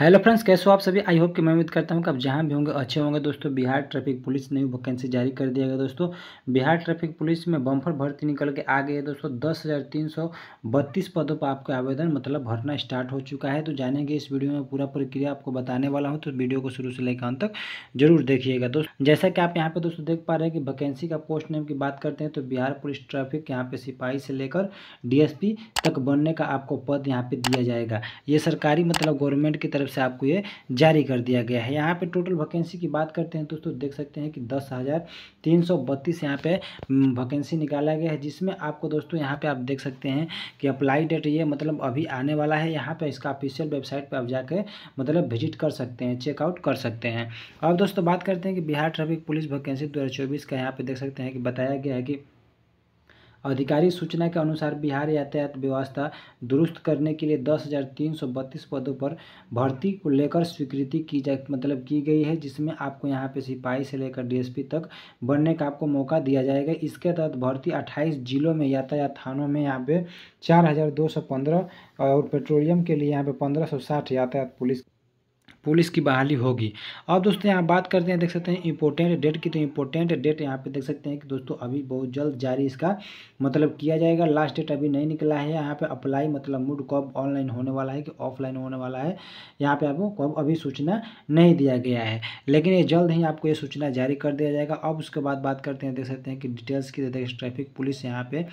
hello friends कैसे हो आप सभी आई होप कि मैं उम्मीद करता हूं कि आप जहां भी होंगे अच्छे होंगे दोस्तों बिहार ट्रैफिक पुलिस ने वैकेंसी जारी कर दिया गया दोस्तों बिहार ट्रैफिक पुलिस में बम्फर भर्ती निकल के आ गई है दोस्तों दस हज़ार तीन सौ बत्तीस पदों पर आपका आवेदन मतलब भरना स्टार्ट हो चुका है तो जानेंगे इस वीडियो में पूरा प्रक्रिया आपको बताने वाला हूँ तो वीडियो को शुरू से लेकर अंत तक जरूर देखिएगा दोस्तों जैसा कि आप यहाँ पर दोस्तों देख पा रहे हैं कि वैकेंसी का पोस्ट नेम की बात करते हैं तो बिहार पुलिस ट्रैफिक यहाँ पर सिपाही से लेकर डी तक बनने का आपको पद यहाँ पर दिया जाएगा ये सरकारी मतलब गवर्नमेंट की तरफ तरफ से आपको ये जारी कर दिया गया है यहाँ पे टोटल वैकेंसी की बात करते हैं दोस्तों देख सकते हैं कि दस हज़ार तीन सौ बत्तीस यहाँ पर वैकेंसी निकाला गया है जिसमें आपको दोस्तों यहाँ पे आप देख सकते हैं कि अप्लाई डेट ये मतलब अभी आने वाला है यहाँ पे इसका ऑफिशियल वेबसाइट पर आप जाकर मतलब विजिट कर सकते हैं चेकआउट कर सकते हैं अब दोस्तों बात करते हैं कि बिहार ट्रैफिक पुलिस वैकेंसी दो का यहाँ पर देख सकते हैं कि बताया गया है कि आधिकारिक सूचना के अनुसार बिहार यातायात व्यवस्था दुरुस्त करने के लिए दस पदों पर भर्ती को लेकर स्वीकृति की जा मतलब की गई है जिसमें आपको यहाँ पे सिपाही से लेकर डीएसपी तक बनने का आपको मौका दिया जाएगा इसके तहत भर्ती 28 जिलों में यातायात थानों में यहाँ पे 4,215 और पेट्रोलियम के लिए यहाँ पे 1560 यातायात पुलिस पुलिस की बहाली होगी अब दोस्तों यहाँ बात करते हैं देख सकते हैं इंपोर्टेंट डेट की तो इम्पोर्टेंट डेट यहाँ पे देख सकते हैं कि दोस्तों अभी बहुत जल्द जारी इसका मतलब किया जाएगा लास्ट डेट अभी नहीं निकला है यहाँ पे अप्लाई मतलब मूड कब ऑनलाइन होने वाला है कि ऑफलाइन होने वाला है यहाँ पे आपको कब अभी सूचना नहीं दिया गया है लेकिन ये जल्द ही आपको ये सूचना जारी कर दिया जाएगा अब उसके बाद बात करते हैं देख सकते हैं कि डिटेल्स की देखिए ट्रैफिक पुलिस यहाँ पे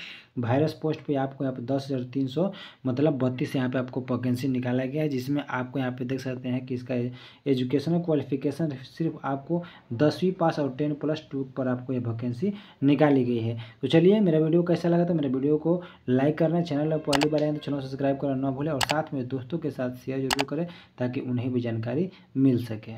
वायरस पोस्ट पर आपको यहाँ पे दस हज़ार तीन सौ मतलब बत्तीस यहाँ पे आपको वैकेंसी निकाला गया है जिसमें आपको यहाँ पे देख सकते हैं कि इसका है एजुकेशनल क्वालिफिकेशन सिर्फ आपको दसवीं पास और टेन प्लस टू पर आपको ये वैकेंसी निकाली गई है तो चलिए मेरा वीडियो कैसा लगा तो मेरे वीडियो को लाइक करना चैनल पर पहली बार आए तो चैनल सब्सक्राइब करना ना भूलें और साथ में दोस्तों के साथ शेयर जरूर करें ताकि उन्हें भी जानकारी मिल सके